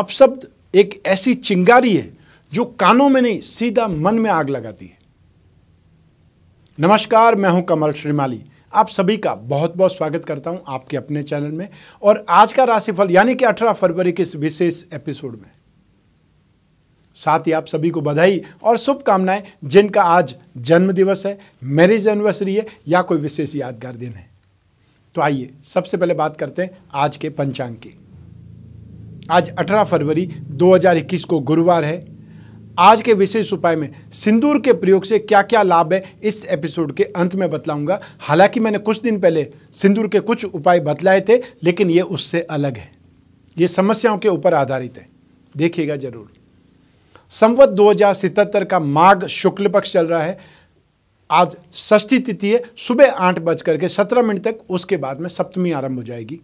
अपशब्द एक ऐसी चिंगारी है जो कानों में नहीं सीधा मन में आग लगाती है नमस्कार मैं हूं कमल श्रीमाली आप सभी का बहुत बहुत स्वागत करता हूं आपके अपने चैनल में और आज का राशिफल यानी कि 18 फरवरी के इस विशेष एपिसोड में साथ ही आप सभी को बधाई और शुभकामनाएं जिनका आज जन्म दिवस है मैरिज एनिवर्सरी है या कोई विशेष यादगार दिन है तो आइए सबसे पहले बात करते हैं आज के पंचांग की आज 18 फरवरी 2021 को गुरुवार है आज के विशेष उपाय में सिंदूर के प्रयोग से क्या क्या लाभ है इस एपिसोड के अंत में बतलाऊंगा हालांकि मैंने कुछ दिन पहले सिंदूर के कुछ उपाय बतलाए थे लेकिन ये उससे अलग है ये समस्याओं के ऊपर आधारित है देखिएगा जरूर संवत दो का माघ शुक्ल पक्ष चल रहा है आज षष्ठी तिथि है सुबह आठ बज करके सत्रह मिनट तक उसके बाद में सप्तमी आरंभ हो जाएगी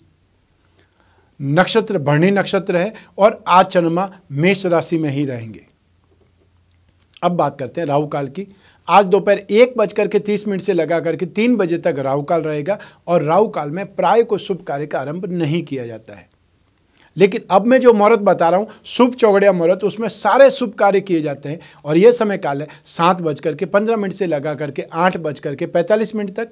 नक्षत्र भरणी नक्षत्र है और आज चंद्रमा मेष राशि में ही रहेंगे अब बात करते हैं राहु काल की आज दोपहर एक बज करके तीस मिनट से लगा करके तीन बजे तक राहु काल रहेगा और राहु काल में प्राय को शुभ कार्य का आरंभ नहीं किया जाता है लेकिन अब मैं जो मुहूर्त बता रहा हूँ शुभ चौगड़िया मुहूर्त उसमें सारे शुभ कार्य किए जाते हैं और यह समय काल है सात बज करके पंद्रह मिनट से लगा करके आठ बज करके पैंतालीस मिनट तक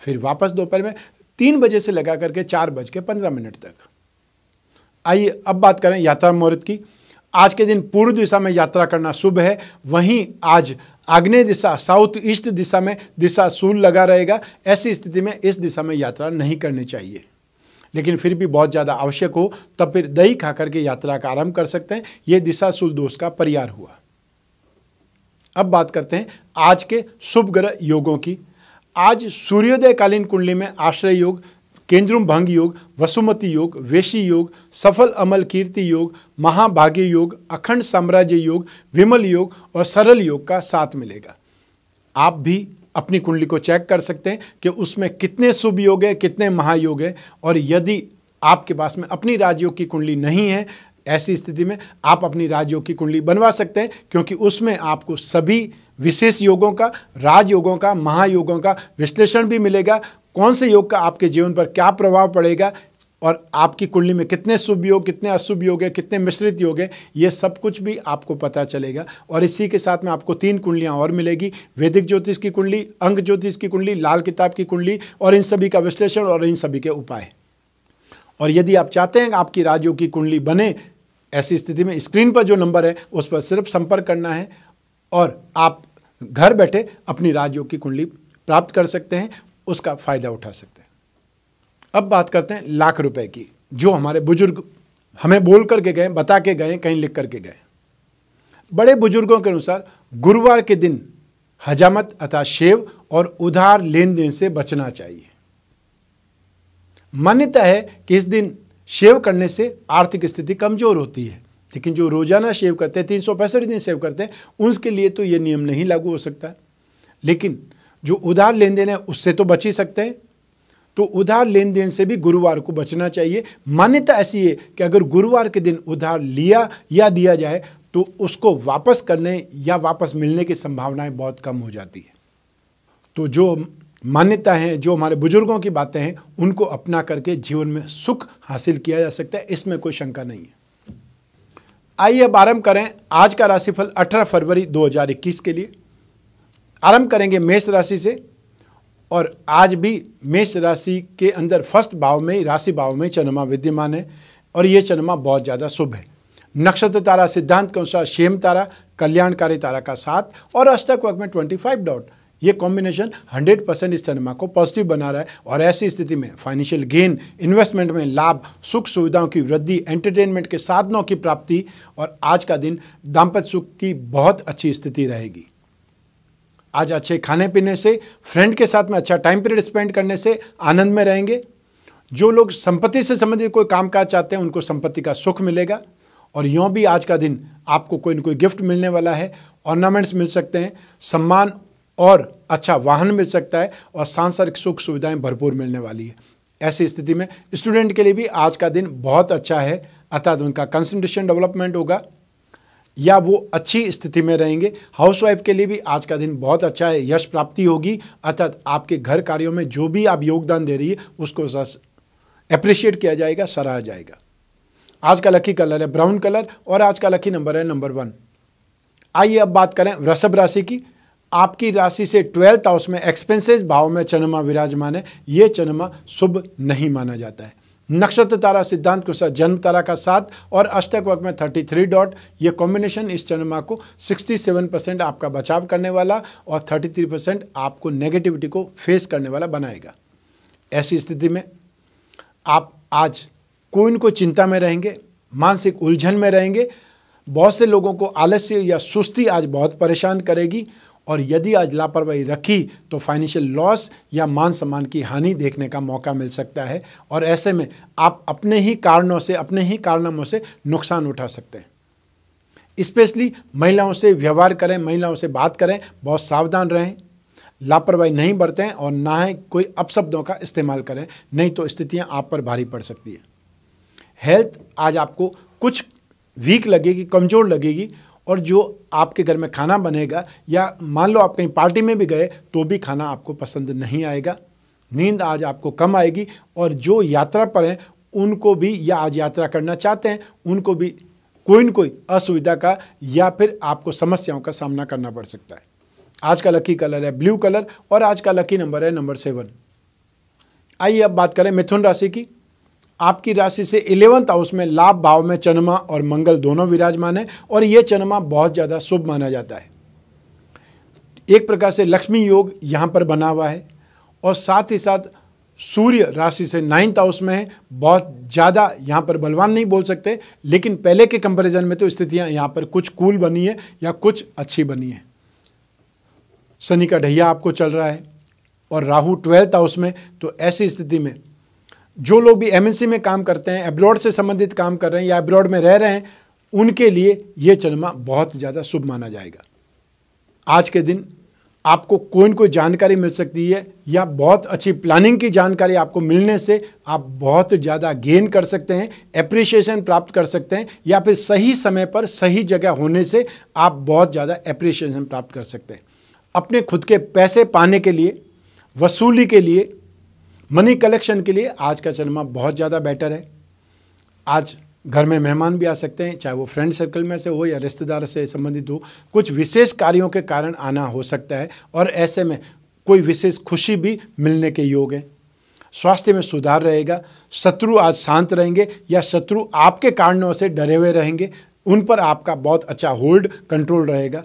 फिर वापस दोपहर में तीन बजे से लगा करके चार बज के पंद्रह मिनट तक आइए अब बात करें यात्रा मुहूर्त की आज के दिन पूर्व दिशा में यात्रा करना शुभ है वहीं आज आग्नेय दिशा साउथ ईस्ट दिशा में दिशा सूल लगा रहेगा ऐसी स्थिति में इस दिशा में यात्रा नहीं करनी चाहिए लेकिन फिर भी बहुत ज़्यादा आवश्यक हो तब फिर दही खा करके यात्रा का आरंभ कर सकते हैं ये दिशा सूल दोष का परिहार हुआ अब बात करते हैं आज के शुभ ग्रह योगों की आज सूर्योदयकालीन कुंडली में आश्रय योग केंद्रुम भंग योग वसुमती योग वेशी योग सफल अमल कीर्ति योग महाभाग्य योग अखंड साम्राज्य योग विमल योग और सरल योग का साथ मिलेगा आप भी अपनी कुंडली को चेक कर सकते हैं कि उसमें कितने शुभ योग है कितने महायोग हैं और यदि आपके पास में अपनी राजयोग की कुंडली नहीं है ऐसी स्थिति में आप अपनी राजयोग की कुंडली बनवा सकते हैं क्योंकि उसमें आपको सभी विशेष योगों का राजयोगों का महायोगों का विश्लेषण भी मिलेगा कौन से योग का आपके जीवन पर क्या प्रभाव पड़ेगा और आपकी कुंडली में कितने शुभ योग कितने अशुभ योग है कितने मिश्रित योग है ये सब कुछ भी आपको पता चलेगा और इसी के साथ में आपको तीन कुंडलियाँ और मिलेगी वैदिक ज्योतिष की कुंडली अंग ज्योतिष की कुंडली लाल किताब की कुंडली और इन सभी का विश्लेषण और इन सभी के उपाय और यदि आप चाहते हैं आपकी राजयोग की कुंडली बने ऐसी स्थिति में स्क्रीन पर जो नंबर है उस पर सिर्फ संपर्क करना है और आप घर बैठे अपनी राजयोग की कुंडली प्राप्त कर सकते हैं उसका फ़ायदा उठा सकते हैं अब बात करते हैं लाख रुपए की जो हमारे बुजुर्ग हमें बोल करके गए बता के गए कहीं लिख करके गए बड़े बुजुर्गों के अनुसार गुरुवार के दिन हजामत अथा शेव और उधार लेन देन से बचना चाहिए मान्यता है कि इस दिन शेव करने से आर्थिक स्थिति कमज़ोर होती है लेकिन जो रोज़ाना शेव करते हैं तीन सौ पैंसठ दिन सेव करते हैं उनके लिए तो ये नियम नहीं लागू हो सकता है लेकिन जो उधार लेन देन है उससे तो बच ही सकते हैं तो उधार लेन देन से भी गुरुवार को बचना चाहिए मान्यता ऐसी है कि अगर गुरुवार के दिन उधार लिया या दिया जाए तो उसको वापस करने या वापस मिलने की संभावनाएं बहुत कम हो जाती है तो जो मान्यता है जो हमारे बुजुर्गों की बातें हैं उनको अपना करके जीवन में सुख हासिल किया जा सकता है इसमें कोई शंका नहीं है आइए अब आरंभ करें आज का राशिफल 18 फरवरी 2021 के लिए आरंभ करेंगे मेष राशि से और आज भी मेष राशि के अंदर फर्स्ट भाव में राशि भाव में चन्मा विद्यमान है और ये चंद्रमा बहुत ज़्यादा शुभ है नक्षत्र तारा सिद्धांत के अनुसार शेम तारा कल्याणकारी तारा का साथ और अष्टक वर्ग में ट्वेंटी फाइव डॉट ये कॉम्बिनेशन 100 परसेंट इस सिनेमा को पॉजिटिव बना रहा है और ऐसी स्थिति में फाइनेंशियल गेन इन्वेस्टमेंट में लाभ सुख सुविधाओं की वृद्धि एंटरटेनमेंट के साधनों की प्राप्ति और आज का दिन दाम्पत्य सुख की बहुत अच्छी स्थिति रहेगी आज अच्छे खाने पीने से फ्रेंड के साथ में अच्छा टाइम पीरियड स्पेंड करने से आनंद में रहेंगे जो लोग संपत्ति से संबंधित कोई कामकाज चाहते हैं उनको संपत्ति का सुख मिलेगा और यों भी आज का दिन आपको कोई ना कोई गिफ्ट मिलने वाला है ऑर्नामेंट्स मिल सकते हैं सम्मान और अच्छा वाहन मिल सकता है और सांसारिक सुख सुविधाएं भरपूर मिलने वाली है ऐसी स्थिति में स्टूडेंट के लिए भी आज का दिन बहुत अच्छा है अर्थात उनका कंसंट्रेशन डेवलपमेंट होगा या वो अच्छी स्थिति में रहेंगे हाउसवाइफ के लिए भी आज का दिन बहुत अच्छा है यश प्राप्ति होगी अर्थात आपके घर कार्यों में जो भी आप योगदान दे रही है उसको अप्रिशिएट किया जाएगा सराहा जाएगा आज का लकी कलर है ब्राउन कलर और आज का लकी नंबर है नंबर वन आइए अब बात करें वृषभ राशि की आपकी राशि से ट्वेल्थ हाउस में एक्सपेंसेस भाव में चन्मा विराजमान है ये चन्मा शुभ नहीं माना जाता है नक्षत्र तारा सिद्धांत के साथ जन्म तारा का साथ और अष्टक वर्ग में थर्टी थ्री डॉट ये कॉम्बिनेशन इस चन्मा को सिक्सटी सेवन परसेंट आपका बचाव करने वाला और थर्टी थ्री परसेंट आपको नेगेटिविटी को फेस करने वाला बनाएगा ऐसी स्थिति में आप आज कोई न कोई चिंता में रहेंगे मानसिक उलझन में रहेंगे बहुत से लोगों को आलस्य या सुस्ती आज बहुत परेशान करेगी और यदि आज लापरवाही रखी तो फाइनेंशियल लॉस या मान सम्मान की हानि देखने का मौका मिल सकता है और ऐसे में आप अपने ही कारणों से अपने ही कारनामों से नुकसान उठा सकते हैं स्पेशली महिलाओं से व्यवहार करें महिलाओं से बात करें बहुत सावधान रहें लापरवाही नहीं बरतें और ना ही कोई अपशब्दों का इस्तेमाल करें नहीं तो स्थितियां आप पर भारी पड़ सकती है हेल्थ आज आपको कुछ वीक लगेगी कमज़ोर लगेगी और जो आपके घर में खाना बनेगा या मान लो आप कहीं पार्टी में भी गए तो भी खाना आपको पसंद नहीं आएगा नींद आज आपको कम आएगी और जो यात्रा पर हैं उनको भी या आज यात्रा करना चाहते हैं उनको भी कोई न कोई असुविधा का या फिर आपको समस्याओं का सामना करना पड़ सकता है आज का लकी कलर है ब्लू कलर और आज का लकी नंबर है नंबर सेवन आइए अब बात करें मिथुन राशि की आपकी राशि से इलेवंथ हाउस में लाभ भाव में चन्मा और मंगल दोनों विराजमान है और ये चन्मा बहुत ज़्यादा शुभ माना जाता है एक प्रकार से लक्ष्मी योग यहाँ पर बना हुआ है और साथ ही साथ सूर्य राशि से नाइन्थ हाउस में है बहुत ज़्यादा यहाँ पर बलवान नहीं बोल सकते लेकिन पहले के कंपेरिजन में तो स्थितियाँ यहाँ पर कुछ कूल बनी है या कुछ अच्छी बनी है शनि का ढैया आपको चल रहा है और राहु ट्वेल्थ हाउस में तो ऐसी स्थिति में जो लोग भी एमएनसी में काम करते हैं अब्रॉड से संबंधित काम कर रहे हैं या अब्रॉड में रह रहे हैं उनके लिए ये चलमा बहुत ज़्यादा शुभ माना जाएगा आज के दिन आपको कोई ना कोई जानकारी मिल सकती है या बहुत अच्छी प्लानिंग की जानकारी आपको मिलने से आप बहुत ज़्यादा गेन कर सकते हैं एप्रिशिएशन प्राप्त कर सकते हैं या फिर सही समय पर सही जगह होने से आप बहुत ज़्यादा एप्रिसिएशन प्राप्त कर सकते हैं अपने खुद के पैसे पाने के लिए वसूली के लिए मनी कलेक्शन के लिए आज का चरमा बहुत ज़्यादा बेटर है आज घर में मेहमान भी आ सकते हैं चाहे वो फ्रेंड सर्कल में से हो या रिश्तेदार से संबंधित हो कुछ विशेष कार्यों के कारण आना हो सकता है और ऐसे में कोई विशेष खुशी भी मिलने के योग हैं स्वास्थ्य में सुधार रहेगा शत्रु आज शांत रहेंगे या शत्रु आपके कारणों से डरे हुए रहेंगे उन पर आपका बहुत अच्छा होल्ड कंट्रोल रहेगा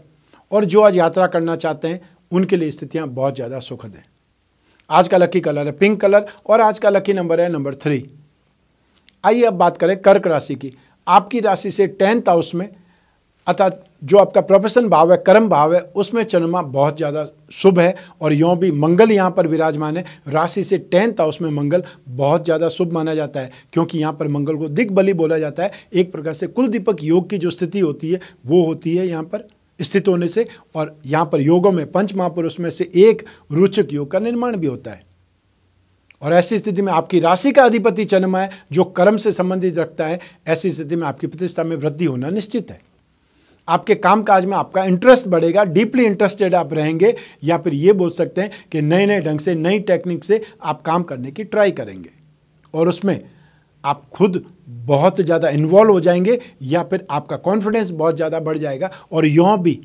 और जो आज यात्रा करना चाहते हैं उनके लिए स्थितियाँ बहुत ज़्यादा सुखद हैं आज का लकी कलर है पिंक कलर और आज का लकी नंबर है नंबर थ्री आइए अब बात करें कर्क राशि की आपकी राशि से टेंथ हाउस में अर्थात जो आपका प्रोफेशन भाव है कर्म भाव है उसमें चंद्रमा बहुत ज़्यादा शुभ है और यों भी मंगल यहाँ पर विराजमान है राशि से टेंथ हाउस में मंगल बहुत ज़्यादा शुभ माना जाता है क्योंकि यहाँ पर मंगल को दिग्बली बोला जाता है एक प्रकार से कुल दीपक योग की जो स्थिति होती है वो होती है यहाँ पर स्थित होने से और यहाँ पर योगों में पंच महापुरुष में से एक रोचक योग का निर्माण भी होता है और ऐसी स्थिति में आपकी राशि का अधिपति जन्म है जो कर्म से संबंधित रखता है ऐसी स्थिति में आपकी प्रतिष्ठा में वृद्धि होना निश्चित है आपके काम काज में आपका इंटरेस्ट बढ़ेगा डीपली इंटरेस्टेड आप रहेंगे या फिर ये बोल सकते हैं कि नए नए ढंग से नई टेक्निक से आप काम करने की ट्राई करेंगे और उसमें आप खुद बहुत ज़्यादा इन्वॉल्व हो जाएंगे या फिर आपका कॉन्फिडेंस बहुत ज़्यादा बढ़ जाएगा और यों भी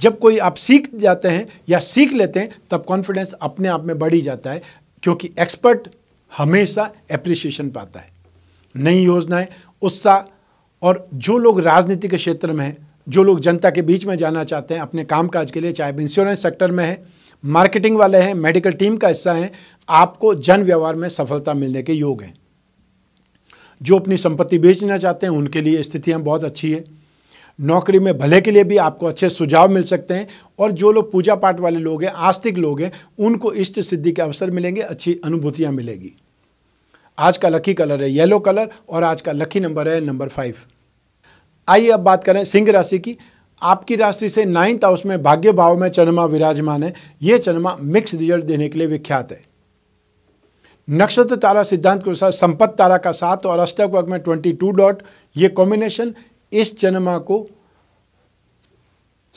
जब कोई आप सीख जाते हैं या सीख लेते हैं तब कॉन्फिडेंस अपने आप में बढ़ ही जाता है क्योंकि एक्सपर्ट हमेशा एप्रिसिएशन पाता है नई योजनाएं उत्साह और जो लोग राजनीति के क्षेत्र में हैं जो लोग जनता के बीच में जाना चाहते हैं अपने कामकाज के लिए चाहे इंश्योरेंस सेक्टर में है मार्केटिंग वाले हैं मेडिकल टीम का हिस्सा हैं आपको जन व्यवहार में सफलता मिलने के योग हैं जो अपनी संपत्ति बेचना चाहते हैं उनके लिए स्थितियाँ बहुत अच्छी है नौकरी में भले के लिए भी आपको अच्छे सुझाव मिल सकते हैं और जो लोग पूजा पाठ वाले लोग हैं आस्तिक लोग हैं उनको इष्ट सिद्धि के अवसर मिलेंगे अच्छी अनुभूतियाँ मिलेगी आज का लकी कलर है येलो कलर और आज का लकी नंबर है नंबर फाइव आइए अब बात करें सिंह राशि की आपकी राशि से नाइन्थ हाउस में भाग्य भाव में चन्मा विराजमान है ये चन्मा मिक्स रिजल्ट देने के लिए विख्यात है नक्षत्र तारा सिद्धांत के अनुसार संपत तारा का सात और अष्टक वर्ग में ट्वेंटी टू डॉट ये कॉम्बिनेशन इस चन्मा को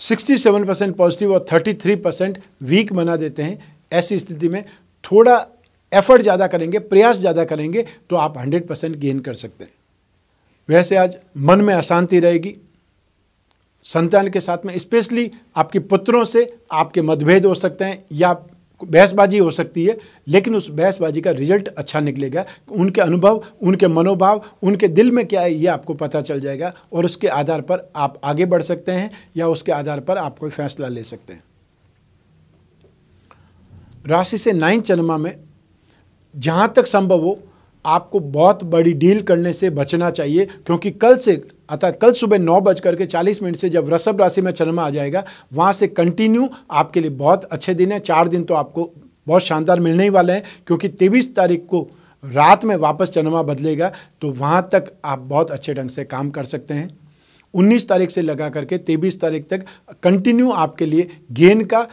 67 परसेंट पॉजिटिव और 33 परसेंट वीक बना देते हैं ऐसी स्थिति में थोड़ा एफर्ट ज़्यादा करेंगे प्रयास ज़्यादा करेंगे तो आप 100 परसेंट गेन कर सकते हैं वैसे आज मन में अशांति रहेगी संतान के साथ में स्पेशली आपके पुत्रों से आपके मतभेद हो सकते हैं या बहसबाजी हो सकती है लेकिन उस बहसबाजी का रिजल्ट अच्छा निकलेगा उनके अनुभव उनके मनोभाव उनके दिल में क्या है ये आपको पता चल जाएगा और उसके आधार पर आप आगे बढ़ सकते हैं या उसके आधार पर आप कोई फैसला ले सकते हैं राशि से नाइन चंद्रमा में जहाँ तक संभव हो आपको बहुत बड़ी डील करने से बचना चाहिए क्योंकि कल से अर्थात कल सुबह नौ बज करके चालीस मिनट से जब वृषभ राशि में चरमा आ जाएगा वहाँ से कंटिन्यू आपके लिए बहुत अच्छे दिन है चार दिन तो आपको बहुत शानदार मिलने ही वाले हैं क्योंकि तेईस तारीख को रात में वापस चरमा बदलेगा तो वहाँ तक आप बहुत अच्छे ढंग से काम कर सकते हैं 19 तारीख से लगा करके 23 तारीख तक कंटिन्यू आपके लिए गेन का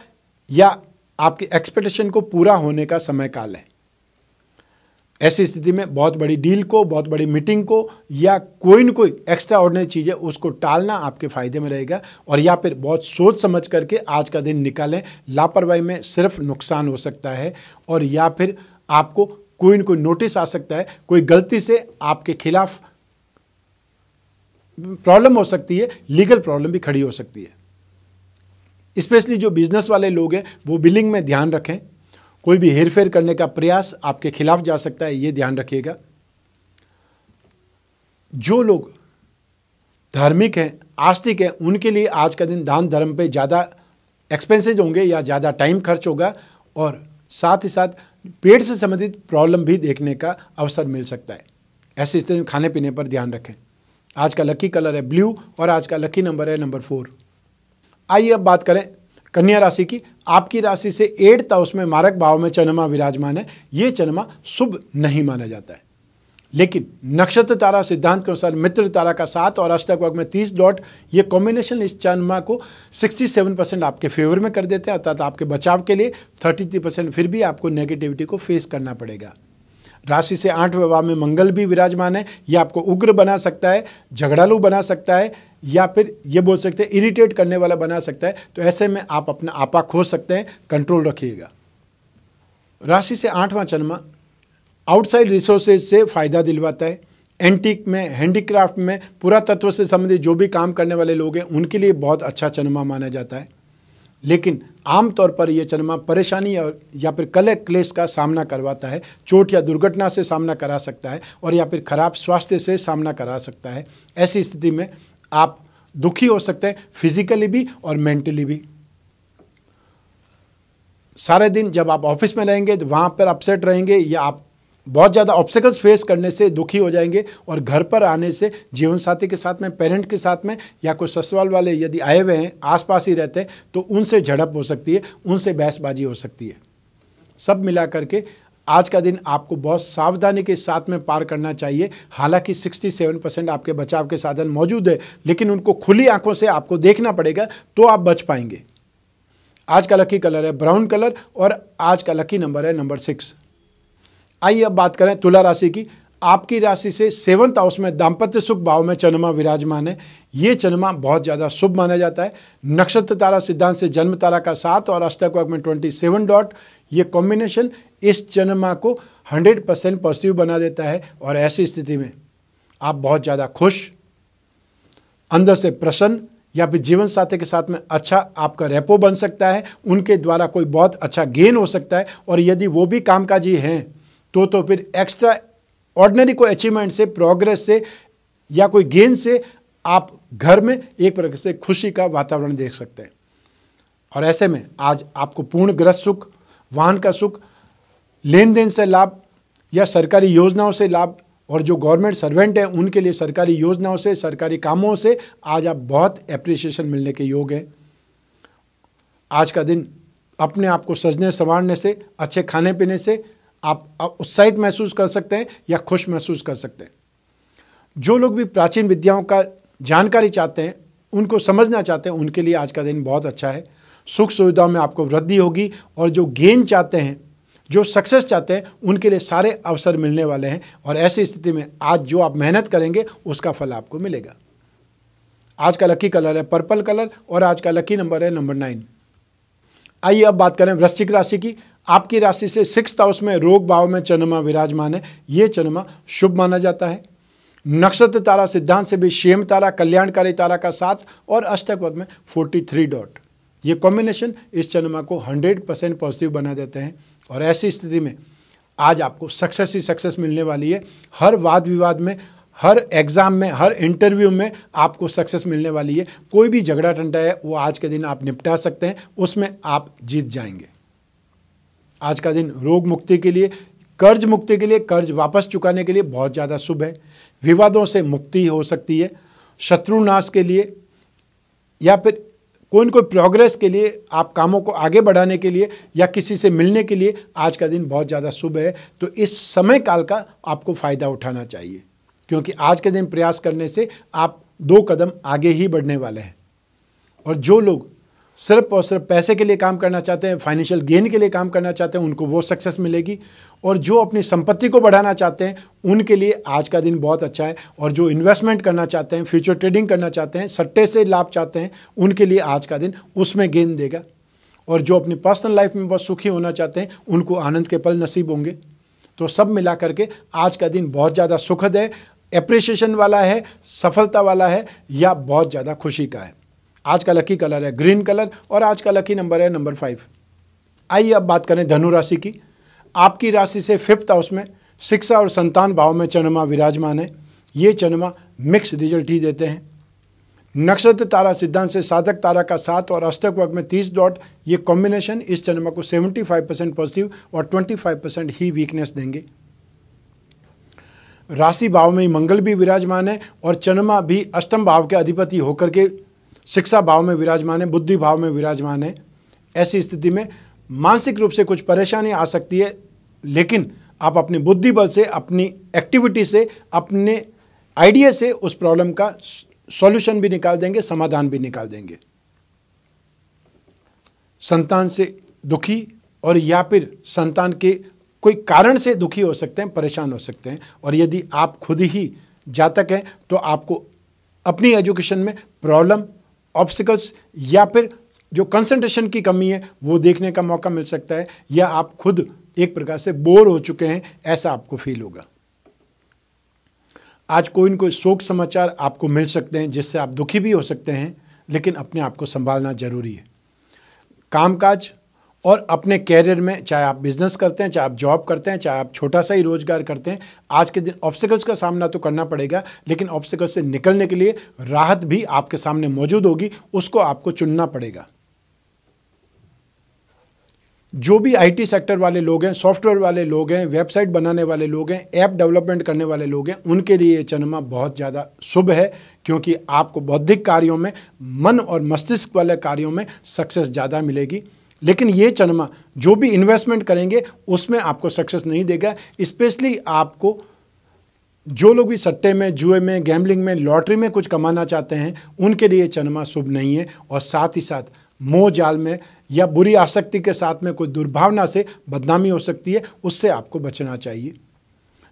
या आपके एक्सपेक्टेशन को पूरा होने का समय काल है ऐसी स्थिति में बहुत बड़ी डील को बहुत बड़ी मीटिंग को या कोई न कोई एक्स्ट्रा ऑर्डनरी चीज़ है उसको टालना आपके फ़ायदे में रहेगा और या फिर बहुत सोच समझ करके आज का दिन निकालें लापरवाही में सिर्फ नुकसान हो सकता है और या फिर आपको कोई न कोई नोटिस आ सकता है कोई गलती से आपके खिलाफ प्रॉब्लम हो सकती है लीगल प्रॉब्लम भी खड़ी हो सकती है स्पेशली जो बिजनेस वाले लोग हैं वो बिलिंग में ध्यान रखें कोई भी हेरफेर करने का प्रयास आपके खिलाफ जा सकता है ये ध्यान रखिएगा जो लोग धार्मिक हैं आस्तिक हैं उनके लिए आज का दिन दान धर्म पे ज़्यादा एक्सपेंसेज होंगे या ज़्यादा टाइम खर्च होगा और साथ ही साथ पेट से संबंधित प्रॉब्लम भी देखने का अवसर मिल सकता है ऐसी स्थिति में खाने पीने पर ध्यान रखें आज का लकी कलर है ब्लू और आज का लकी नंबर है नंबर फोर आइए अब बात करें कन्या राशि की आपकी राशि से एड्थ हाउस में मारक भाव में चन्मा विराजमान है ये चन्मा शुभ नहीं माना जाता है लेकिन नक्षत्र तारा सिद्धांत के अनुसार मित्र तारा का सात और अष्टक वर्ग में तीस डॉट ये कॉम्बिनेशन इस चन्मा को 67 परसेंट आपके फेवर में कर देते हैं अर्थात आपके बचाव के लिए 33 परसेंट फिर भी आपको नेगेटिविटी को फेस करना पड़ेगा राशि से आठ व्यवहार में मंगल भी विराजमान है यह आपको उग्र बना सकता है झगड़ालू बना सकता है या फिर ये बोल सकते हैं इरिटेट करने वाला बना सकता है तो ऐसे में आप अपना आपा खो सकते हैं कंट्रोल रखिएगा राशि से आठवां चंद्रमा आउटसाइड रिसोर्सेज से फ़ायदा दिलवाता है एंटीक में हैंडीक्राफ्ट में पुरातत्व से संबंधित जो भी काम करने वाले लोग हैं उनके लिए बहुत अच्छा चन्मा माना जाता है लेकिन आमतौर पर यह चन्मा परेशानी और या फिर कले क्लेश का सामना करवाता है चोट या दुर्घटना से सामना करा सकता है और या फिर खराब स्वास्थ्य से सामना करा सकता है ऐसी स्थिति में आप दुखी हो सकते हैं फिजिकली भी और मेंटली भी सारे दिन जब आप ऑफिस में रहेंगे तो वहाँ पर अपसेट रहेंगे या आप बहुत ज़्यादा ऑब्स्टिकल्स फेस करने से दुखी हो जाएंगे और घर पर आने से जीवन साथी के साथ में पेरेंट के साथ में या कोई ससुराल वाले यदि आए हुए हैं आसपास ही रहते हैं तो उनसे झड़प हो सकती है उनसे बहसबाजी हो सकती है सब मिला करके आज का दिन आपको बहुत सावधानी के साथ में पार करना चाहिए हालांकि 67 परसेंट आपके बचाव के साधन मौजूद है लेकिन उनको खुली आंखों से आपको देखना पड़ेगा तो आप बच पाएंगे आज का लकी कलर है ब्राउन कलर और आज का लकी नंबर है नंबर सिक्स आइए अब बात करें तुला राशि की आपकी राशि से सेवंथ हाउस में दाम्पत्य सुख भाव में चंद्रमा विराजमान है ये चंद्रमा बहुत ज़्यादा शुभ माना जाता है नक्षत्र तारा सिद्धांत से जन्म तारा का सात और अष्टक वर्ग में ट्वेंटी सेवन डॉट ये कॉम्बिनेशन इस चंद्रमा को हंड्रेड परसेंट पॉजिटिव बना देता है और ऐसी स्थिति में आप बहुत ज़्यादा खुश अंदर से प्रसन्न या फिर जीवन साथी के साथ में अच्छा आपका रेपो बन सकता है उनके द्वारा कोई बहुत अच्छा गेन हो सकता है और यदि वो भी कामकाजी हैं तो तो फिर एक्स्ट्रा ऑर्डनरी कोई अचीवमेंट से प्रोग्रेस से या कोई गेन से आप घर में एक प्रकार से खुशी का वातावरण देख सकते हैं और ऐसे में आज आपको पूर्ण ग्रह सुख वाहन का सुख लेन देन से लाभ या सरकारी योजनाओं से लाभ और जो गवर्नमेंट सर्वेंट हैं उनके लिए सरकारी योजनाओं से सरकारी कामों से आज आप बहुत अप्रिसिएशन मिलने के योग हैं आज का दिन अपने आप को सजने संवारने से अच्छे खाने पीने से आप, उत्साहित महसूस कर सकते हैं या खुश महसूस कर सकते हैं जो लोग भी प्राचीन विद्याओं का जानकारी चाहते हैं उनको समझना चाहते हैं उनके लिए आज का दिन बहुत अच्छा है सुख सुविधाओं में आपको वृद्धि होगी और जो गेन चाहते हैं जो सक्सेस चाहते हैं उनके लिए सारे अवसर मिलने वाले हैं और ऐसी स्थिति में आज जो आप मेहनत करेंगे उसका फल आपको मिलेगा आज का लकी कलर है पर्पल कलर और आज का लकी नंबर है नंबर नाइन आइए अब बात करें वृश्चिक राशि की आपकी राशि से सिक्स हाउस में रोग भाव में चंद्रमा विराजमान है ये चंद्रमा शुभ माना जाता है नक्षत्र तारा सिद्धांत से भी शेम तारा कल्याणकारी तारा का साथ और अष्टक पद में 43 डॉट ये कॉम्बिनेशन इस चंद्रमा को 100 परसेंट पॉजिटिव बना देते हैं और ऐसी स्थिति में आज आपको सक्सेस ही सक्सेस मिलने वाली है हर वाद विवाद में हर एग्ज़ाम में हर इंटरव्यू में आपको सक्सेस मिलने वाली है कोई भी झगड़ा टंडा है वो आज के दिन आप निपटा सकते हैं उसमें आप जीत जाएंगे आज का दिन रोग मुक्ति के लिए कर्ज मुक्ति के लिए कर्ज वापस चुकाने के लिए बहुत ज़्यादा शुभ है विवादों से मुक्ति हो सकती है शत्रुनाश के लिए या फिर कोई न कोई प्रोग्रेस के लिए आप कामों को आगे बढ़ाने के लिए या किसी से मिलने के लिए आज का दिन बहुत ज़्यादा शुभ है तो इस समय काल का आपको फ़ायदा उठाना चाहिए क्योंकि आज के दिन प्रयास करने से आप दो कदम आगे ही बढ़ने वाले हैं और जो लोग सिर्फ और सिर्फ पैसे के लिए काम करना चाहते हैं फाइनेंशियल गेन के लिए काम करना चाहते हैं उनको वो सक्सेस मिलेगी और जो अपनी संपत्ति को बढ़ाना चाहते हैं उनके लिए आज का दिन बहुत अच्छा है और जो इन्वेस्टमेंट करना चाहते हैं फ्यूचर ट्रेडिंग करना चाहते हैं सट्टे से लाभ चाहते हैं उनके लिए आज का दिन उसमें गेन देगा और जो अपनी पर्सनल लाइफ में बहुत सुखी होना चाहते हैं उनको आनंद के पल नसीब होंगे तो सब मिला करके आज का दिन बहुत ज़्यादा सुखद है एप्रिसिएशन वाला है सफलता वाला है या बहुत ज़्यादा खुशी का है आज का लकी कलर है ग्रीन कलर और आज का लकी नंबर है नंबर फाइव आइए अब बात करें धनु राशि की आपकी राशि से फिफ्थ हाउस में शिक्षा और संतान भाव में चन्मा विराजमान है ये चन्मा मिक्स रिजल्ट ही देते हैं नक्षत्र तारा सिद्धांत से साधक तारा का सात और अष्टक वर्ग में तीस डॉट ये कॉम्बिनेशन इस चन्मा को सेवेंटी परसेंट पॉजिटिव और ट्वेंटी परसेंट ही वीकनेस देंगे राशि भाव में मंगल भी विराजमान है और चंद्रमा भी अष्टम भाव के अधिपति होकर के शिक्षा भाव में विराजमान है बुद्धि भाव में विराजमान है ऐसी स्थिति में मानसिक रूप से कुछ परेशानी आ सकती है लेकिन आप अपने बुद्धि बल से अपनी एक्टिविटी से अपने आइडिया से उस प्रॉब्लम का सॉल्यूशन भी निकाल देंगे समाधान भी निकाल देंगे संतान से दुखी और या फिर संतान के कोई कारण से दुखी हो सकते हैं परेशान हो सकते हैं और यदि आप खुद ही जातक हैं तो आपको अपनी एजुकेशन में प्रॉब्लम ऑब्स्टिकल्स या फिर जो कंसंट्रेशन की कमी है वो देखने का मौका मिल सकता है या आप खुद एक प्रकार से बोर हो चुके हैं ऐसा आपको फील होगा आज कोई ना कोई शोक समाचार आपको मिल सकते हैं जिससे आप दुखी भी हो सकते हैं लेकिन अपने आप को संभालना जरूरी है कामकाज और अपने कैरियर में चाहे आप बिजनेस करते हैं चाहे आप जॉब करते हैं चाहे आप छोटा सा ही रोजगार करते हैं आज के दिन ऑब्स्टिकल्स का सामना तो करना पड़ेगा लेकिन ऑब्स्टिकल से निकलने के लिए राहत भी आपके सामने मौजूद होगी उसको आपको चुनना पड़ेगा जो भी आईटी सेक्टर वाले लोग हैं सॉफ्टवेयर वाले लोग हैं वेबसाइट बनाने वाले लोग हैं ऐप डेवलपमेंट करने वाले लोग हैं उनके लिए ये चंद्रमा बहुत ज़्यादा शुभ है क्योंकि आपको बौद्धिक कार्यों में मन और मस्तिष्क वाले कार्यों में सक्सेस ज़्यादा मिलेगी लेकिन ये चनमा जो भी इन्वेस्टमेंट करेंगे उसमें आपको सक्सेस नहीं देगा स्पेशली आपको जो लोग भी सट्टे में जुए में गैम्बलिंग में लॉटरी में कुछ कमाना चाहते हैं उनके लिए चनमा शुभ नहीं है और साथ ही साथ मोह जाल में या बुरी आसक्ति के साथ में कोई दुर्भावना से बदनामी हो सकती है उससे आपको बचना चाहिए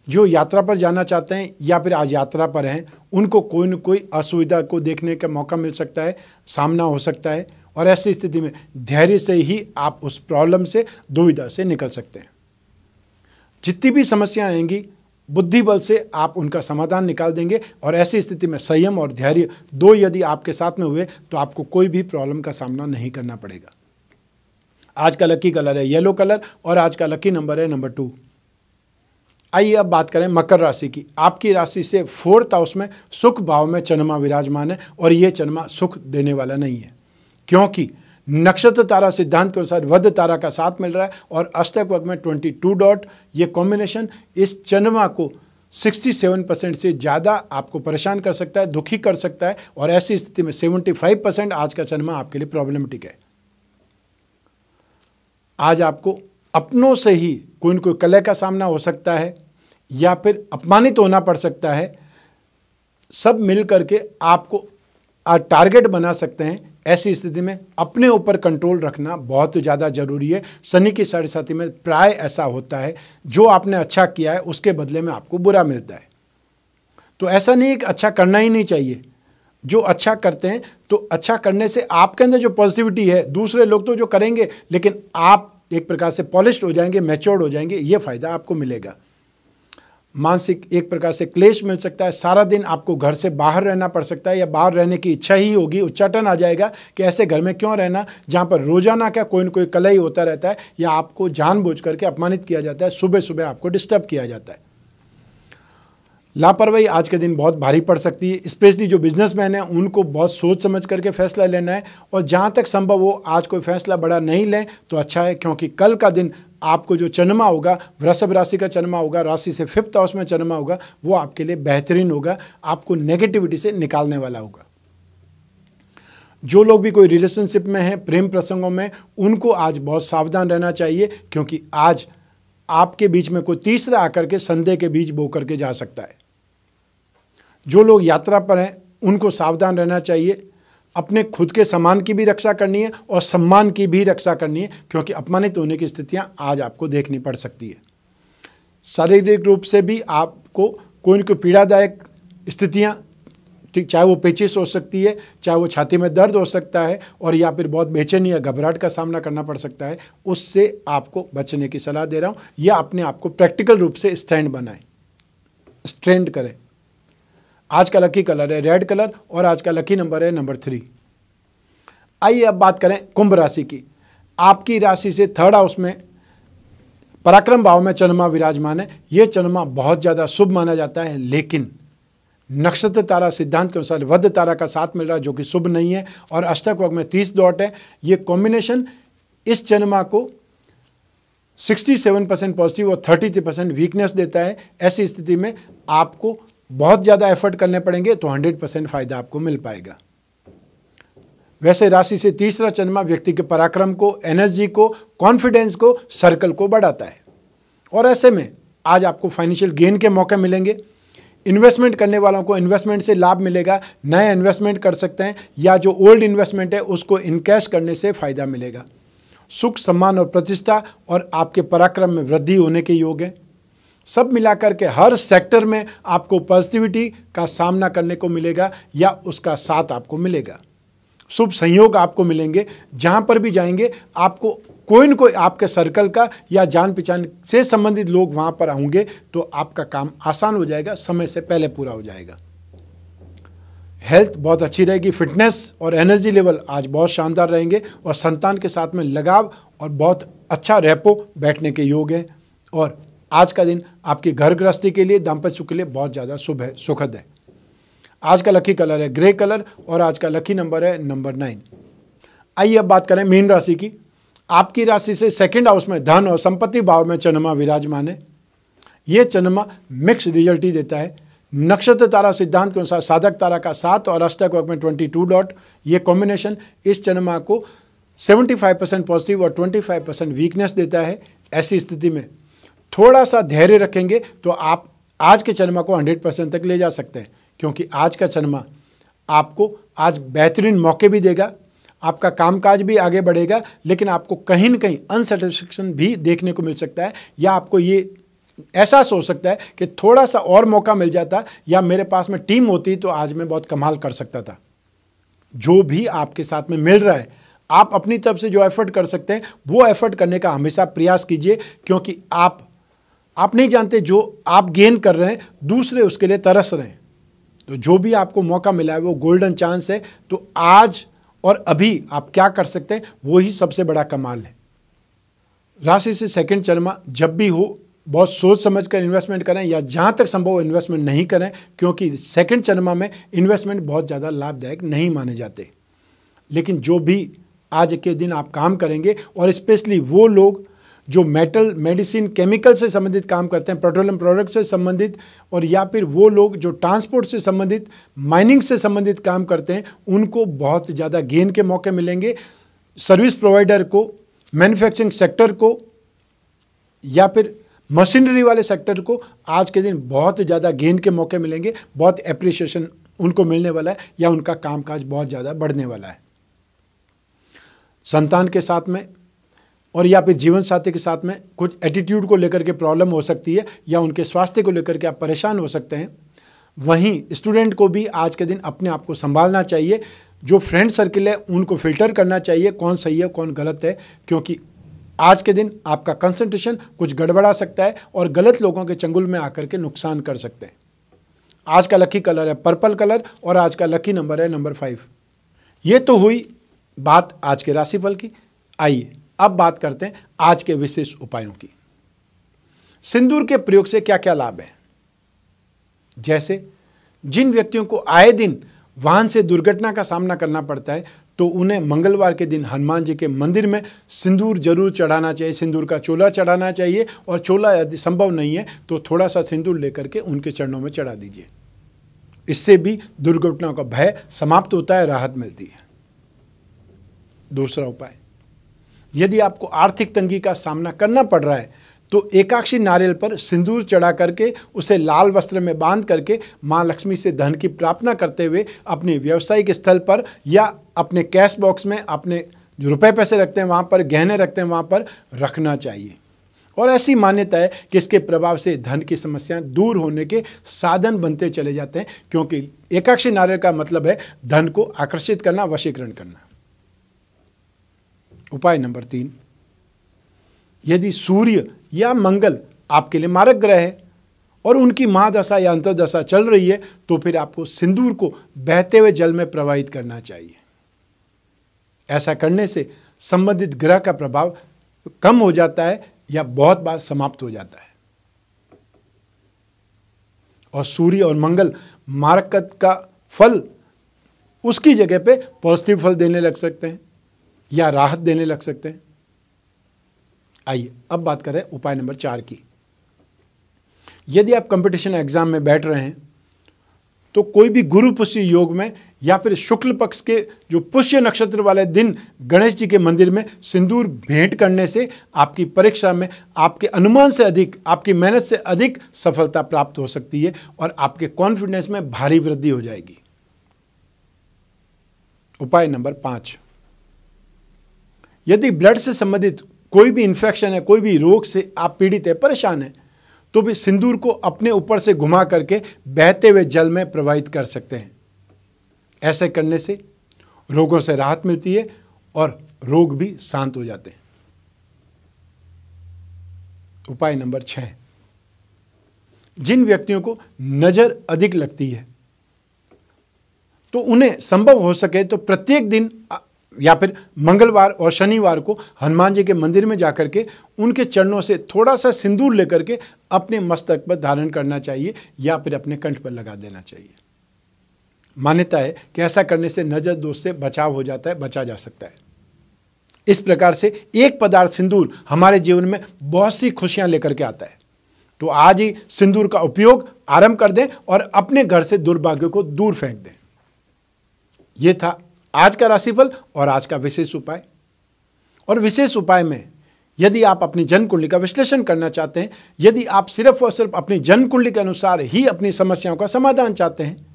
जो यात्रा पर जाना चाहते हैं या फिर आज यात्रा पर हैं उनको कोई न कोई असुविधा को देखने का मौका मिल सकता है सामना हो सकता है और ऐसी स्थिति में धैर्य से ही आप उस प्रॉब्लम से दुविधा से निकल सकते हैं जितनी भी समस्या आएंगी बुद्धि बल से आप उनका समाधान निकाल देंगे और ऐसी स्थिति में संयम और धैर्य दो यदि आपके साथ में हुए तो आपको कोई भी प्रॉब्लम का सामना नहीं करना पड़ेगा आज का लकी कलर है येलो कलर और आज का लकी नंबर है नंबर टू आइए अब बात करें मकर राशि की आपकी राशि से फोर्थ हाउस में सुख भाव में चन्मा विराजमान है और ये चन्मा सुख देने वाला नहीं है क्योंकि नक्षत्र तारा सिद्धांत के अनुसार वध तारा का साथ मिल रहा है और अष्टक वर्ग में ट्वेंटी टू डॉट ये कॉम्बिनेशन इस चंद्रमा को 67 परसेंट से ज़्यादा आपको परेशान कर सकता है दुखी कर सकता है और ऐसी स्थिति में 75 परसेंट आज का चंद्रमा आपके लिए प्रॉब्लमेटिक है आज आपको अपनों से ही कोई न कोई कलह का सामना हो सकता है या फिर अपमानित होना पड़ सकता है सब मिल करके आपको आज टारगेट बना सकते हैं ऐसी स्थिति में अपने ऊपर कंट्रोल रखना बहुत ज़्यादा ज़रूरी है शनि की साढ़े में प्राय ऐसा होता है जो आपने अच्छा किया है उसके बदले में आपको बुरा मिलता है तो ऐसा नहीं कि अच्छा करना ही नहीं चाहिए जो अच्छा करते हैं तो अच्छा करने से आपके अंदर जो पॉजिटिविटी है दूसरे लोग तो जो करेंगे लेकिन आप एक प्रकार से पॉलिश हो जाएंगे मैच्योर्ड हो जाएंगे ये फ़ायदा आपको मिलेगा मानसिक एक प्रकार से क्लेश मिल सकता है सारा दिन आपको घर से बाहर रहना पड़ सकता है या बाहर रहने की इच्छा ही होगी उच्चाटन आ जाएगा कि ऐसे घर में क्यों रहना जहाँ पर रोजाना का कोई ना कोई ही होता रहता है या आपको जानबूझ करके अपमानित किया जाता है सुबह सुबह आपको डिस्टर्ब किया जाता है लापरवाही आज के दिन बहुत भारी पड़ सकती है स्पेशली जो बिजनेसमैन हैं उनको बहुत सोच समझ करके फैसला लेना है और जहाँ तक संभव हो आज कोई फैसला बड़ा नहीं लें तो अच्छा है क्योंकि कल का दिन आपको जो चन्मा होगा वृषभ राशि का चन्मा होगा राशि से फिफ्थ हाउस में चन्मा होगा वो आपके लिए बेहतरीन होगा आपको नेगेटिविटी से निकालने वाला होगा जो लोग भी कोई रिलेशनशिप में हैं प्रेम प्रसंगों में उनको आज बहुत सावधान रहना चाहिए क्योंकि आज आपके बीच में कोई तीसरा आकर के संदेह के बीच बो करके जा सकता है जो लोग यात्रा पर हैं उनको सावधान रहना चाहिए अपने खुद के सम्मान की भी रक्षा करनी है और सम्मान की भी रक्षा करनी है क्योंकि अपमानित होने की स्थितियाँ आज आपको देखनी पड़ सकती है शारीरिक रूप से भी आपको कोई ना कोई पीड़ादायक स्थितियाँ ठीक चाहे वो पेचिस हो सकती है चाहे वो छाती में दर्द हो सकता है और या फिर बहुत बेचैनी या घबराहट का सामना करना पड़ सकता है उससे आपको बचने की सलाह दे रहा हूँ या अपने आप को प्रैक्टिकल रूप से स्टैंड बनाएं स्ट्रेंड करें आज का लकी कलर है रेड कलर और आज का लकी नंबर है नंबर थ्री आइए अब बात करें कुंभ राशि की आपकी राशि से थर्ड हाउस में पराक्रम भाव में चंद्रमा विराजमान है ये चंद्रमा बहुत ज़्यादा शुभ माना जाता है लेकिन नक्षत्र तारा सिद्धांत के अनुसार वध तारा का साथ मिल रहा है जो कि शुभ नहीं है और अष्टक वर्ग में तीस डॉट है ये कॉम्बिनेशन इस चंद्रमा को 67 परसेंट पॉजिटिव और 33 परसेंट वीकनेस देता है ऐसी स्थिति में आपको बहुत ज़्यादा एफर्ट करने पड़ेंगे तो हंड्रेड परसेंट फ़ायदा आपको मिल पाएगा वैसे राशि से तीसरा चंद्रमा व्यक्ति के पराक्रम को एनर्जी को कॉन्फिडेंस को सर्कल को बढ़ाता है और ऐसे में आज आपको फाइनेंशियल गेन के मौके मिलेंगे इन्वेस्टमेंट करने वालों को इन्वेस्टमेंट से लाभ मिलेगा नए इन्वेस्टमेंट कर सकते हैं या जो ओल्ड इन्वेस्टमेंट है उसको इनकैश करने से फ़ायदा मिलेगा सुख सम्मान और प्रतिष्ठा और आपके पराक्रम में वृद्धि होने के योग हैं सब मिलाकर के हर सेक्टर में आपको पॉजिटिविटी का सामना करने को मिलेगा या उसका साथ आपको मिलेगा शुभ संयोग आपको मिलेंगे जहाँ पर भी जाएंगे आपको कोई ना कोई आपके सर्कल का या जान पहचान से संबंधित लोग वहाँ पर आएंगे तो आपका काम आसान हो जाएगा समय से पहले पूरा हो जाएगा हेल्थ बहुत अच्छी रहेगी फिटनेस और एनर्जी लेवल आज बहुत शानदार रहेंगे और संतान के साथ में लगाव और बहुत अच्छा रेपो बैठने के योग हैं और आज का दिन आपके घर गृहस्थी के लिए दाम्पत्य सुख के लिए बहुत ज़्यादा शुभ है सुखद है आज का लकी कलर है ग्रे कलर और आज का लकी नंबर है नंबर नाइन आइए अब बात करें मीन राशि की आपकी राशि से सेकंड हाउस में धन और संपत्ति भाव में चंद्रमा विराजमान है ये चंद्रमा मिक्स रिजल्ट ही देता है नक्षत्र तारा सिद्धांत के अनुसार साधक तारा का सात और अष्टक वर्ग में ट्वेंटी टू डॉट ये कॉम्बिनेशन इस चंद्रमा को सेवेंटी फाइव परसेंट पॉजिटिव और ट्वेंटी फाइव परसेंट वीकनेस देता है ऐसी स्थिति में थोड़ा सा धैर्य रखेंगे तो आप आज के चरमा को 100 परसेंट तक ले जा सकते हैं क्योंकि आज का चन्मा आपको आज बेहतरीन मौके भी देगा आपका कामकाज भी आगे बढ़ेगा लेकिन आपको कहीं ना कहीं अनसेटिस्फेक्शन भी देखने को मिल सकता है या आपको ये ऐसा सोच सकता है कि थोड़ा सा और मौका मिल जाता या मेरे पास में टीम होती तो आज मैं बहुत कमाल कर सकता था जो भी आपके साथ में मिल रहा है आप अपनी तरफ से जो एफर्ट कर सकते हैं वो एफर्ट करने का हमेशा प्रयास कीजिए क्योंकि आप आप नहीं जानते जो आप गेन कर रहे हैं दूसरे उसके लिए तरस रहे हैं तो जो भी आपको मौका मिला है वो गोल्डन चांस है तो आज और अभी आप क्या कर सकते हैं वो ही सबसे बड़ा कमाल है राशि से सेकंड चरमा जब भी हो बहुत सोच समझ कर इन्वेस्टमेंट करें या जहाँ तक संभव इन्वेस्टमेंट नहीं करें क्योंकि सेकंड चरमा में इन्वेस्टमेंट बहुत ज़्यादा लाभदायक नहीं माने जाते लेकिन जो भी आज के दिन आप काम करेंगे और स्पेशली वो लोग जो मेटल मेडिसिन केमिकल से संबंधित काम करते हैं पेट्रोलियम प्रोडक्ट से संबंधित और या फिर वो लोग जो ट्रांसपोर्ट से संबंधित माइनिंग से संबंधित काम करते हैं उनको बहुत ज़्यादा गेन के मौके मिलेंगे सर्विस प्रोवाइडर को मैन्युफैक्चरिंग सेक्टर को या फिर मशीनरी वाले सेक्टर को आज के दिन बहुत ज़्यादा गेन के मौके मिलेंगे बहुत एप्रिसिएशन उनको मिलने वाला है या उनका कामकाज बहुत ज़्यादा बढ़ने वाला है संतान के साथ में और या फिर जीवन साथी के साथ में कुछ एटीट्यूड को लेकर के प्रॉब्लम हो सकती है या उनके स्वास्थ्य को लेकर के आप परेशान हो सकते हैं वहीं स्टूडेंट को भी आज के दिन अपने आप को संभालना चाहिए जो फ्रेंड सर्किल है उनको फिल्टर करना चाहिए कौन सही है कौन गलत है क्योंकि आज के दिन आपका कंसंट्रेशन कुछ गड़बड़ा सकता है और गलत लोगों के चंगुल में आकर के नुकसान कर सकते हैं आज का लकी कलर है पर्पल कलर और आज का लकी नंबर है नंबर फाइव ये तो हुई बात आज के राशिफल की आइए अब बात करते हैं आज के विशेष उपायों की सिंदूर के प्रयोग से क्या क्या लाभ है जैसे जिन व्यक्तियों को आए दिन वाहन से दुर्घटना का सामना करना पड़ता है तो उन्हें मंगलवार के दिन हनुमान जी के मंदिर में सिंदूर जरूर चढ़ाना चाहिए सिंदूर का चोला चढ़ाना चाहिए और चोला यदि संभव नहीं है तो थोड़ा सा सिंदूर लेकर के उनके चरणों में चढ़ा दीजिए इससे भी दुर्घटनाओं का भय समाप्त होता है राहत मिलती है दूसरा उपाय यदि आपको आर्थिक तंगी का सामना करना पड़ रहा है तो एकाक्षी नारियल पर सिंदूर चढ़ा करके उसे लाल वस्त्र में बांध करके माँ लक्ष्मी से धन की प्रार्थना करते हुए अपने व्यावसायिक स्थल पर या अपने कैश बॉक्स में अपने जो रुपए पैसे रखते हैं वहाँ पर गहने रखते हैं वहाँ पर रखना चाहिए और ऐसी मान्यता है कि इसके प्रभाव से धन की समस्याएं दूर होने के साधन बनते चले जाते हैं क्योंकि एकाक्षी नारियल का मतलब है धन को आकर्षित करना वशीकरण करना उपाय नंबर तीन यदि सूर्य या मंगल आपके लिए मारक ग्रह है और उनकी माँ दशा या अंतर्दशा चल रही है तो फिर आपको सिंदूर को बहते हुए जल में प्रवाहित करना चाहिए ऐसा करने से संबंधित ग्रह का प्रभाव कम हो जाता है या बहुत बार समाप्त हो जाता है और सूर्य और मंगल मारकत का फल उसकी जगह पे पॉजिटिव फल देने लग सकते हैं या राहत देने लग सकते हैं आइए अब बात करें उपाय नंबर चार की यदि आप कंपटीशन एग्जाम में बैठ रहे हैं तो कोई भी गुरु पुष्य योग में या फिर शुक्ल पक्ष के जो पुष्य नक्षत्र वाले दिन गणेश जी के मंदिर में सिंदूर भेंट करने से आपकी परीक्षा में आपके अनुमान से अधिक आपकी मेहनत से अधिक सफलता प्राप्त हो सकती है और आपके कॉन्फिडेंस में भारी वृद्धि हो जाएगी उपाय नंबर पांच यदि ब्लड से संबंधित कोई भी इन्फेक्शन है कोई भी रोग से आप पीड़ित है परेशान है तो भी सिंदूर को अपने ऊपर से घुमा करके बहते हुए जल में प्रवाहित कर सकते हैं ऐसे करने से रोगों से राहत मिलती है और रोग भी शांत हो जाते हैं उपाय नंबर छह जिन व्यक्तियों को नज़र अधिक लगती है तो उन्हें संभव हो सके तो प्रत्येक दिन या फिर मंगलवार और शनिवार को हनुमान जी के मंदिर में जाकर के उनके चरणों से थोड़ा सा सिंदूर लेकर के अपने मस्तक पर धारण करना चाहिए या फिर अपने कंठ पर लगा देना चाहिए मान्यता है कि ऐसा करने से नजर दोष से बचाव हो जाता है बचा जा सकता है इस प्रकार से एक पदार्थ सिंदूर हमारे जीवन में बहुत सी खुशियां लेकर के आता है तो आज ही सिंदूर का उपयोग आरंभ कर दें और अपने घर से दुर्भाग्य को दूर फेंक दें यह था आज का राशिफल और आज का विशेष उपाय और विशेष उपाय में यदि आप अपनी जन्म कुंडली का विश्लेषण करना चाहते हैं यदि आप सिर्फ और सिर्फ अपनी जन्म कुंडली के अनुसार ही अपनी समस्याओं का समाधान चाहते हैं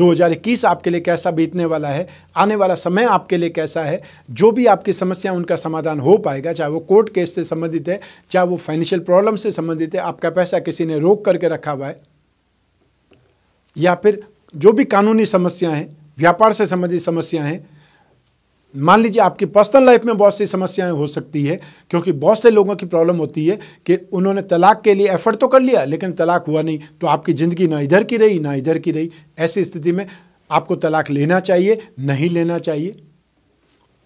2021 आपके लिए कैसा बीतने वाला है आने वाला समय आपके लिए कैसा है जो भी आपकी समस्या उनका समाधान हो पाएगा चाहे वो कोर्ट केस से संबंधित है चाहे वो फाइनेंशियल प्रॉब्लम से संबंधित है आपका पैसा किसी ने रोक करके रखा हुआ है या फिर जो भी कानूनी समस्या हैं व्यापार से संबंधित समस्याएं हैं मान लीजिए आपकी पर्सनल लाइफ में बहुत सी समस्याएं हो सकती है क्योंकि बहुत से लोगों की प्रॉब्लम होती है कि उन्होंने तलाक के लिए एफर्ट तो कर लिया लेकिन तलाक हुआ नहीं तो आपकी ज़िंदगी ना इधर की रही ना इधर की रही ऐसी स्थिति में आपको तलाक लेना चाहिए नहीं लेना चाहिए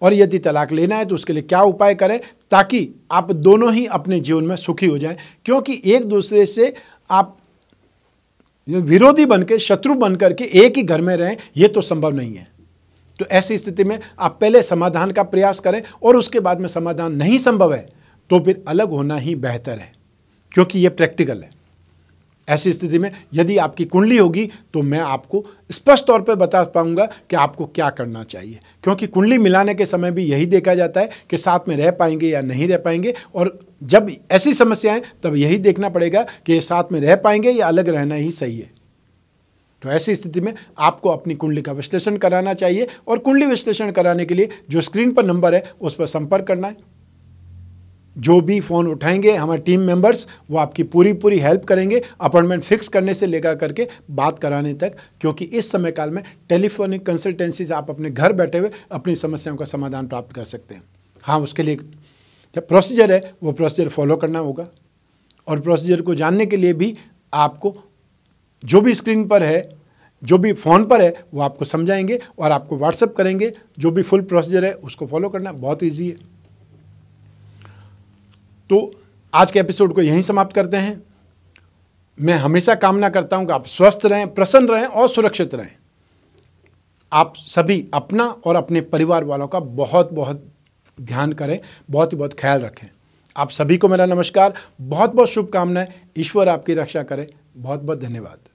और यदि तलाक लेना है तो उसके लिए क्या उपाय करें ताकि आप दोनों ही अपने जीवन में सुखी हो जाएं क्योंकि एक दूसरे से आप विरोधी बन के शत्रु बन करके एक ही घर में रहें ये तो संभव नहीं है तो ऐसी स्थिति में आप पहले समाधान का प्रयास करें और उसके बाद में समाधान नहीं संभव है तो फिर अलग होना ही बेहतर है क्योंकि ये प्रैक्टिकल है ऐसी स्थिति में यदि आपकी कुंडली होगी तो मैं आपको स्पष्ट तौर पर बता पाऊंगा कि आपको क्या करना चाहिए क्योंकि कुंडली मिलाने के समय भी यही देखा जाता है कि साथ में रह पाएंगे या नहीं रह पाएंगे और जब ऐसी समस्याएं तब यही देखना पड़ेगा कि ये साथ में रह पाएंगे या अलग रहना ही सही है तो ऐसी स्थिति में आपको अपनी कुंडली का विश्लेषण कराना चाहिए और कुंडली विश्लेषण कराने के लिए जो स्क्रीन पर नंबर है उस पर संपर्क करना है जो भी फ़ोन उठाएंगे हमारे टीम मेंबर्स वो आपकी पूरी पूरी हेल्प करेंगे अपॉइंटमेंट फिक्स करने से लेकर करके बात कराने तक क्योंकि इस समय काल में टेलीफोनिक कंसल्टेंसी से आप अपने घर बैठे हुए अपनी समस्याओं का समाधान प्राप्त कर सकते हैं हाँ उसके लिए जब प्रोसीजर है वो प्रोसीजर फॉलो करना होगा और प्रोसीजर को जानने के लिए भी आपको जो भी स्क्रीन पर है जो भी फ़ोन पर है वो आपको समझाएंगे और आपको व्हाट्सअप करेंगे जो भी फुल प्रोसीजर है उसको फॉलो करना बहुत ईजी है तो आज के एपिसोड को यहीं समाप्त करते हैं मैं हमेशा कामना करता हूं कि आप स्वस्थ रहें प्रसन्न रहें और सुरक्षित रहें आप सभी अपना और अपने परिवार वालों का बहुत बहुत ध्यान करें बहुत ही बहुत ख्याल रखें आप सभी को मेरा नमस्कार बहुत बहुत शुभकामनाएं ईश्वर आपकी रक्षा करें बहुत बहुत धन्यवाद